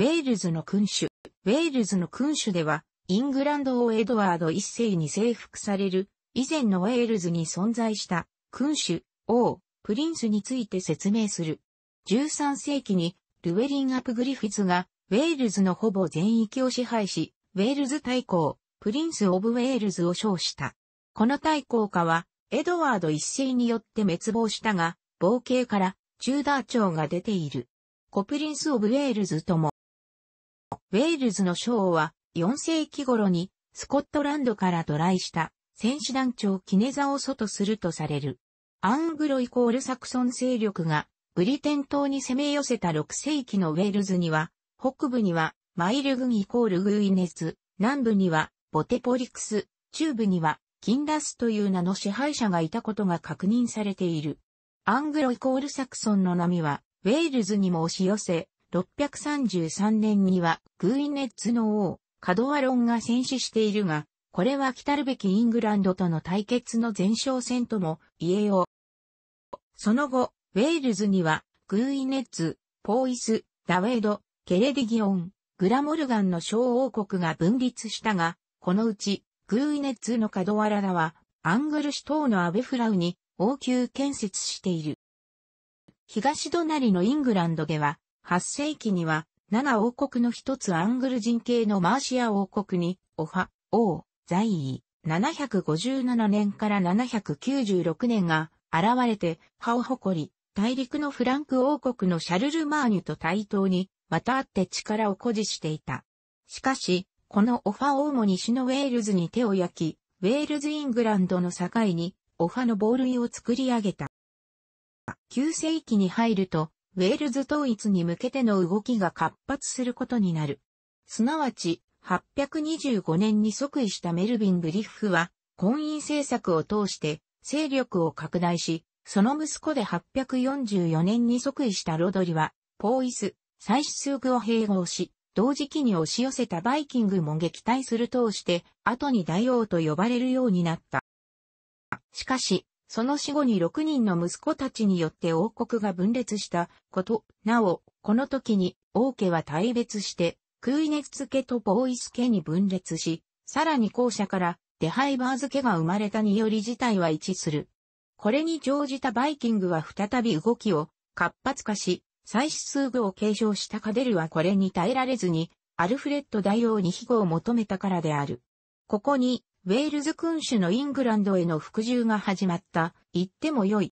ウェールズの君主。ウェールズの君主では、イングランド王エドワード一世に征服される、以前のウェールズに存在した君主、王、プリンスについて説明する。13世紀にルウェリン・アップ・グリフィズがウェールズのほぼ全域を支配し、ウェールズ大公、プリンス・オブ・ウェールズを称した。この大公家は、エドワード一世によって滅亡したが、冒険からチューダー朝が出ている。コプリンス・オブ・ウェールズともウェールズのシは4世紀頃にスコットランドから渡来した戦士団長キネザを祖とするとされる。アングロイコールサクソン勢力がブリテン島に攻め寄せた6世紀のウェールズには、北部にはマイル軍イコールグーイネス、南部にはボテポリクス、中部にはキンラスという名の支配者がいたことが確認されている。アングロイコールサクソンの波は、ウェールズにも押し寄せ、633年にはグーイネッツの王、カドワロンが戦死しているが、これは来たるべきイングランドとの対決の前哨戦とも言えよう。その後、ウェールズには、グーイネッツ、ポーイス、ダウェード、ケレディギオン、グラモルガンの小王国が分立したが、このうち、グーイネッツのカドワララは、アングルシュ島のアベフラウに王宮建設している。東隣のイングランドでは、8世紀には、7王国の一つアングル人系のマーシア王国に、オファ、王、在位、757年から796年が現れて、歯を誇り、大陸のフランク王国のシャルルマーニュと対等に、またあって力を誇示していた。しかし、このオファ王も西のウェールズに手を焼き、ウェールズ・イングランドの境に、オファのボールを作り上げた。9世紀に入ると、ウェールズ統一に向けての動きが活発することになる。すなわち、825年に即位したメルヴィン・グリッフは、婚姻政策を通して勢力を拡大し、その息子で844年に即位したロドリは、ポーイス、最数具を併合し、同時期に押し寄せたバイキングも撃退する通して、後に大王と呼ばれるようになった。しかし、その死後に6人の息子たちによって王国が分裂したこと、なお、この時に王家は大別して、クイネツ家とボーイス家に分裂し、さらに後者からデハイバーズ家が生まれたにより事態は一致する。これに乗じたバイキングは再び動きを活発化し、再出数具を継承したカデルはこれに耐えられずに、アルフレッド大王に庇護を求めたからである。ここに、ウェールズ君主のイングランドへの服従が始まった、言ってもよい。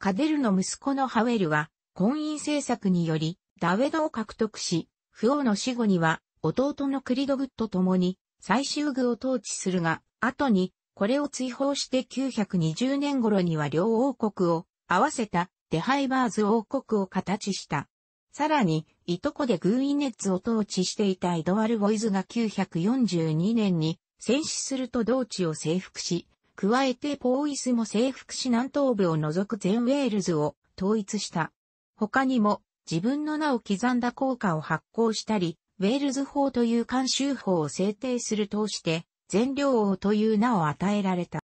カデルの息子のハウェルは、婚姻政策により、ダウェドを獲得し、不王の死後には、弟のクリドグッと共に、最終具を統治するが、後に、これを追放して920年頃には両王国を合わせたデハイバーズ王国を形した。さらに、いとこでグーイネッツを統治していたエドワル・ボイズが942年に戦死すると同地を征服し、加えてポーイスも征服し南東部を除く全ウェールズを統一した。他にも自分の名を刻んだ効果を発行したり、ウェールズ法という慣習法を制定する通して、全領王という名を与えられた。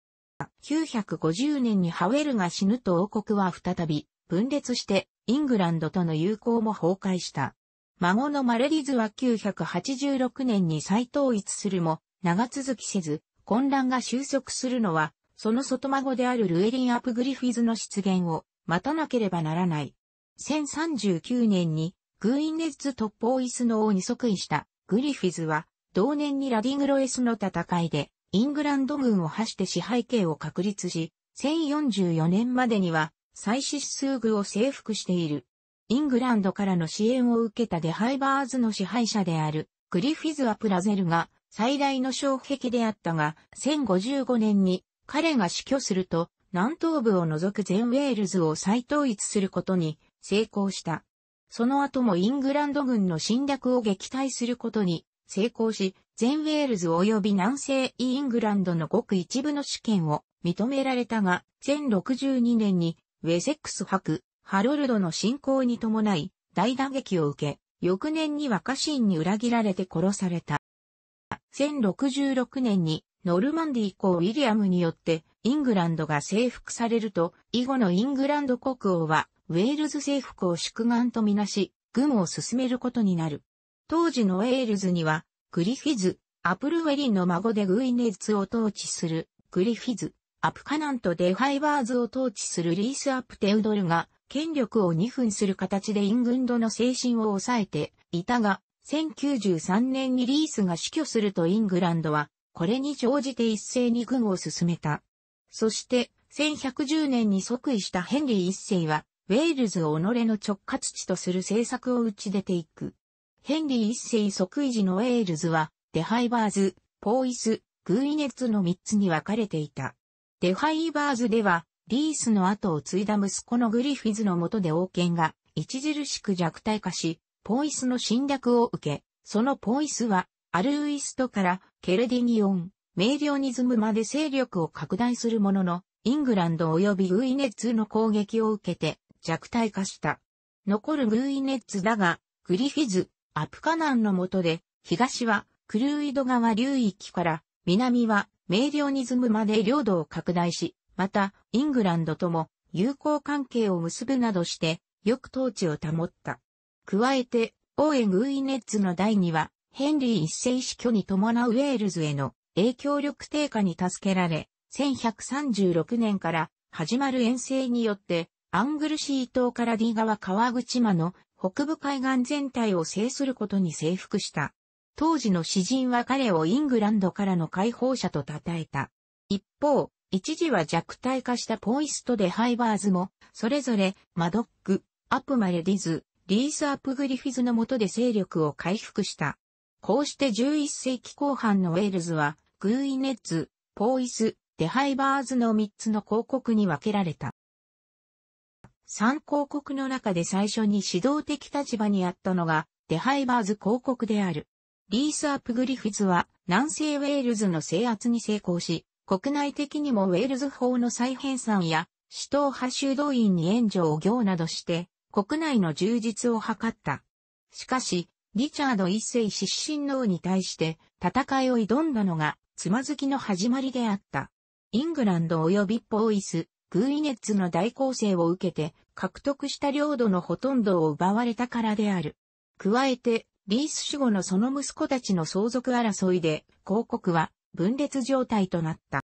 950年にハウェルが死ぬと王国は再び分裂してイングランドとの友好も崩壊した。孫のマレリズは986年に再統一するも、長続きせず、混乱が収束するのは、その外孫であるルエリン・アプグリフィズの出現を待たなければならない。1039年にグーインネッズトッポーイスの王に即位したグリフィズは、同年にラディグロエスの戦いで、イングランド軍を走して支配権を確立し、1044年までには、最出。数具を征服している。イングランドからの支援を受けたデハイバーズの支配者である、グリフィズ・アプラゼルが、最大の障壁であったが、1055年に彼が死去すると、南東部を除く全ウェールズを再統一することに成功した。その後もイングランド軍の侵略を撃退することに成功し、全ウェールズ及び南西イングランドのごく一部の主権を認められたが、1062年にウェセックス博、ハロルドの侵攻に伴い大打撃を受け、翌年には家臣に裏切られて殺された。1066年にノルマンディー公ウィリアムによってイングランドが征服されると、以後のイングランド国王はウェールズ征服を祝願とみなし、軍を進めることになる。当時のウェールズには、グリフィズ、アプルウェリンの孫でグイネズツを統治する、グリフィズ、アプカナンとデァイバーズを統治するリース・アップテウドルが、権力を二分する形でイングンドの精神を抑えていたが、1093年にリースが死去するとイングランドは、これに乗じて一斉に軍を進めた。そして、1110年に即位したヘンリー一世は、ウェールズを己の直轄地とする政策を打ち出ていく。ヘンリー一世即位時のウェールズは、デハイバーズ、ポーイス、グーイネッツの3つに分かれていた。デハイバーズでは、リースの後を継いだ息子のグリフィズの下で王権が著しく弱体化し、ポイスの侵略を受け、そのポイスは、アルーイストからケルディニオン、メイリオニズムまで勢力を拡大するものの、イングランド及びグイネッツの攻撃を受けて弱体化した。残るグイネッツだが、グリフィズ、アプカナンの下で、東はクルーイド川流域から南はメイリオニズムまで領土を拡大し、またイングランドとも友好関係を結ぶなどして、よく統治を保った。加えて、オーエン・ウイネッツの第2話、ヘンリー一世死去に伴うウェールズへの影響力低下に助けられ、1136年から始まる遠征によって、アングルシー島からディガワ川口間の北部海岸全体を制することに征服した。当時の詩人は彼をイングランドからの解放者と称えた。一方、一時は弱体化したポイストでハイバーズも、それぞれマドック、アプマレディズ、リース・アップ・グリフィズの下で勢力を回復した。こうして11世紀後半のウェールズは、グーイネッツ、ポーイス、デハイバーズの3つの広告に分けられた。3広告の中で最初に指導的立場にあったのが、デハイバーズ広告である。リース・アップ・グリフィズは、南西ウェールズの制圧に成功し、国内的にもウェールズ法の再編纂や、首都派修道院に援助を行などして、国内の充実を図った。しかし、リチャード一世失神の王に対して戦いを挑んだのがつまずきの始まりであった。イングランド及びポーイス、グーイネッツの大攻勢を受けて獲得した領土のほとんどを奪われたからである。加えて、リース死後のその息子たちの相続争いで、広告は分裂状態となった。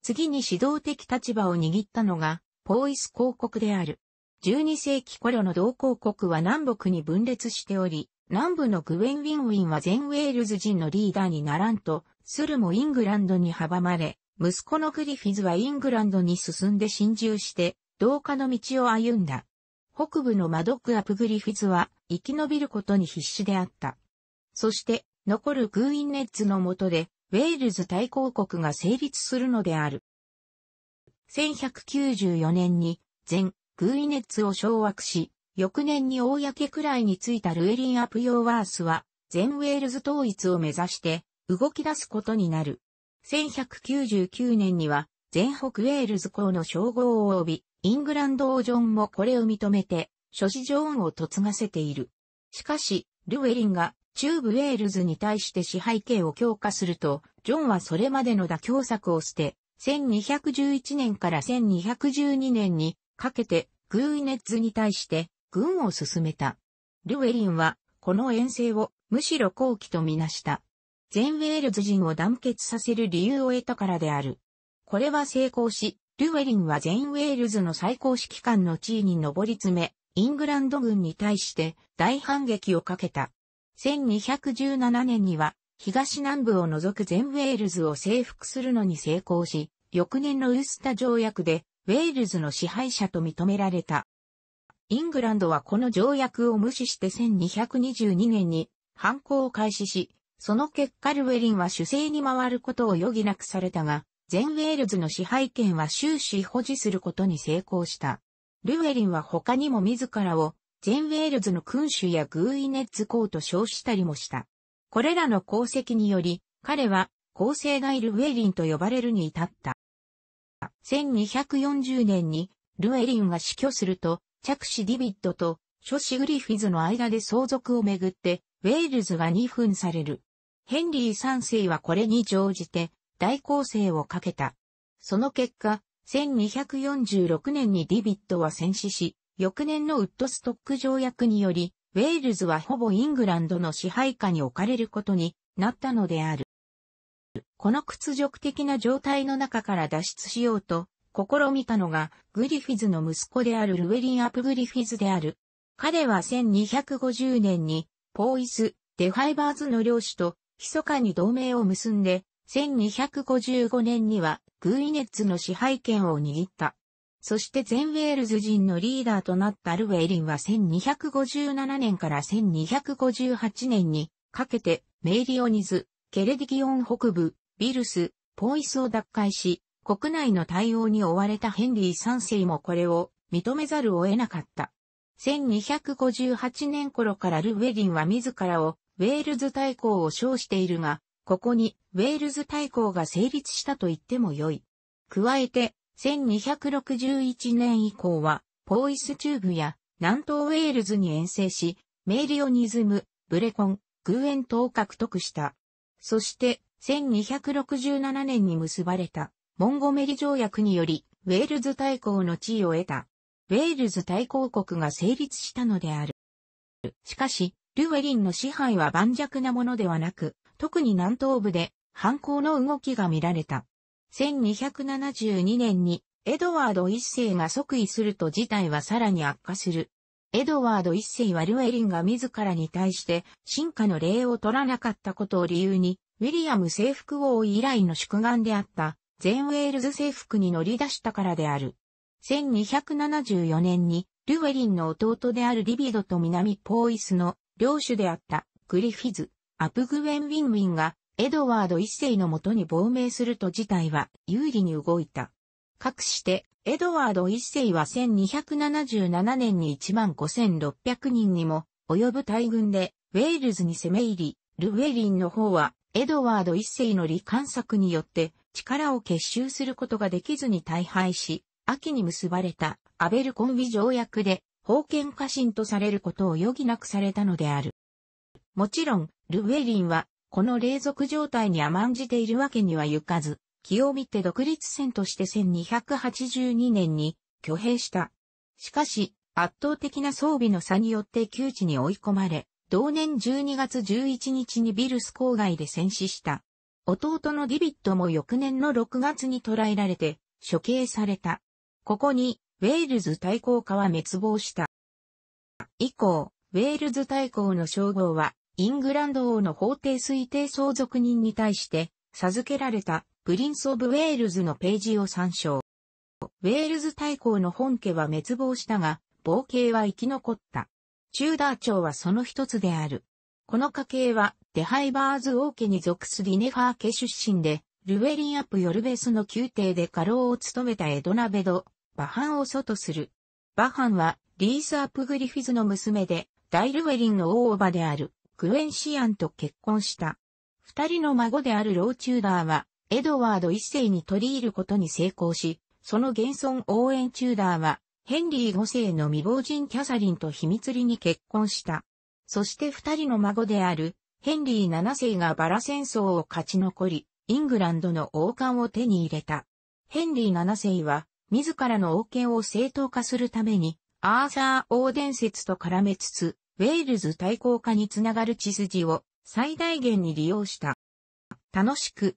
次に指導的立場を握ったのが、ポーイス広告である。12世紀頃の同行国は南北に分裂しており、南部のグウェン・ウィンウィンは全ウェールズ人のリーダーにならんと、スルもイングランドに阻まれ、息子のグリフィズはイングランドに進んで侵入して、同化の道を歩んだ。北部のマドック・アプグリフィズは生き延びることに必死であった。そして、残るグーインネッツの下で、ウェールズ大公国が成立するのである。1194年に、全、グイネッツを掌握し、翌年に公くらいについたルエリン・アプヨーワースは、全ウェールズ統一を目指して、動き出すことになる。1199年には、全北ウェールズ公の称号を帯び、イングランド王ジョンもこれを認めて、諸子ジョーンを嫁がせている。しかし、ルエリンが中部ウェールズに対して支配権を強化すると、ジョンはそれまでの妥協策を捨て、1211年から1212年にかけてグーネッズに対して軍を進めた。ルウェリンはこの遠征をむしろ好期とみなした。全ウェールズ人を団結させる理由を得たからである。これは成功し、ルウェリンは全ウェールズの最高指揮官の地位に上り詰め、イングランド軍に対して大反撃をかけた。1217年には東南部を除く全ウェールズを征服するのに成功し、翌年のウスタ条約でウェールズの支配者と認められた。イングランドはこの条約を無視して1222年に反抗を開始し、その結果ルウェリンは主制に回ることを余儀なくされたが、全ウェールズの支配権は終始保持することに成功した。ルウェリンは他にも自らを全ウェールズの君主やグーイネッツ公と称したりもした。これらの功績により、彼は公正いるウェリンと呼ばれるに至った。1240年にルエリンが死去すると、着手ディビッドと諸子グリフィズの間で相続をめぐって、ウェールズが二分される。ヘンリー3世はこれに乗じて、大攻勢をかけた。その結果、1246年にディビッドは戦死し、翌年のウッドストック条約により、ウェールズはほぼイングランドの支配下に置かれることになったのである。この屈辱的な状態の中から脱出しようと、試みたのが、グリフィズの息子であるルウェリン・アプ・グリフィズである。彼は1250年に、ポーイス、デファイバーズの領主と、密かに同盟を結んで、1255年には、グーイネッツの支配権を握った。そして全ウェールズ人のリーダーとなったルウェリンは1257年から1258年にかけてメイリオニズ、ケレディギオン北部、ビルス、ポイスを奪回し、国内の対応に追われたヘンリー3世もこれを認めざるを得なかった。1258年頃からル・ウェディンは自らをウェールズ大公を称しているが、ここにウェールズ大公が成立したと言ってもよい。加えて、1261年以降は、ポーイス中部や南東ウェールズに遠征し、メイリオニズム、ブレコン、グーエン島を獲得した。そして、1267年に結ばれた、モンゴメリ条約により、ウェールズ大公の地位を得た。ウェールズ大公国が成立したのである。しかし、ルウェリンの支配は盤石なものではなく、特に南東部で反抗の動きが見られた。1272年にエドワード一世が即位すると事態はさらに悪化する。エドワード一世はルエリンが自らに対して進化の礼を取らなかったことを理由に、ウィリアム征服王以来の祝願であった全ウェールズ征服に乗り出したからである。1274年にルエリンの弟であるリビドと南ポーイスの領主であったグリフィズ、アプグウェン・ウィンウィンがエドワード一世のもとに亡命すると事態は有利に動いた。かくして、エドワード一世は1277年に15,600人にも及ぶ大軍でウェールズに攻め入り、ルウェリンの方はエドワード一世の利患策によって力を結集することができずに大敗し、秋に結ばれたアベルコンビ条約で封建家臣とされることを余儀なくされたのである。もちろん、ルウェリンはこの霊俗状態に甘んじているわけにはいかず、清見て独立戦として1282年に挙兵した。しかし、圧倒的な装備の差によって窮地に追い込まれ、同年12月11日にビルス郊外で戦死した。弟のディビットも翌年の6月に捕らえられて処刑された。ここに、ウェールズ対抗下は滅亡した。以降、ウェールズ対抗の称号は、イングランド王の法廷推定相続人に対して、授けられたプリンス・オブ・ウェールズのページを参照。ウェールズ大公の本家は滅亡したが、冒険は生き残った。チューダー朝はその一つである。この家系は、デハイバーズ王家に属すリネファー家出身で、ルウェリンアップヨルベスの宮廷で家老を務めたエドナベド、バハンを祖とする。バハンは、リース・アップ・グリフィズの娘で、大ルウェリンの大叔母である、クエンシアンと結婚した。二人の孫であるローチューダーは、エドワード一世に取り入ることに成功し、その現存応援チューダーは、ヘンリー五世の未亡人キャサリンと秘密裏に結婚した。そして二人の孫である、ヘンリー七世がバラ戦争を勝ち残り、イングランドの王冠を手に入れた。ヘンリー七世は、自らの王権を正当化するために、アーサー王伝説と絡めつつ、ウェールズ対抗化につながる血筋を最大限に利用した。楽しく、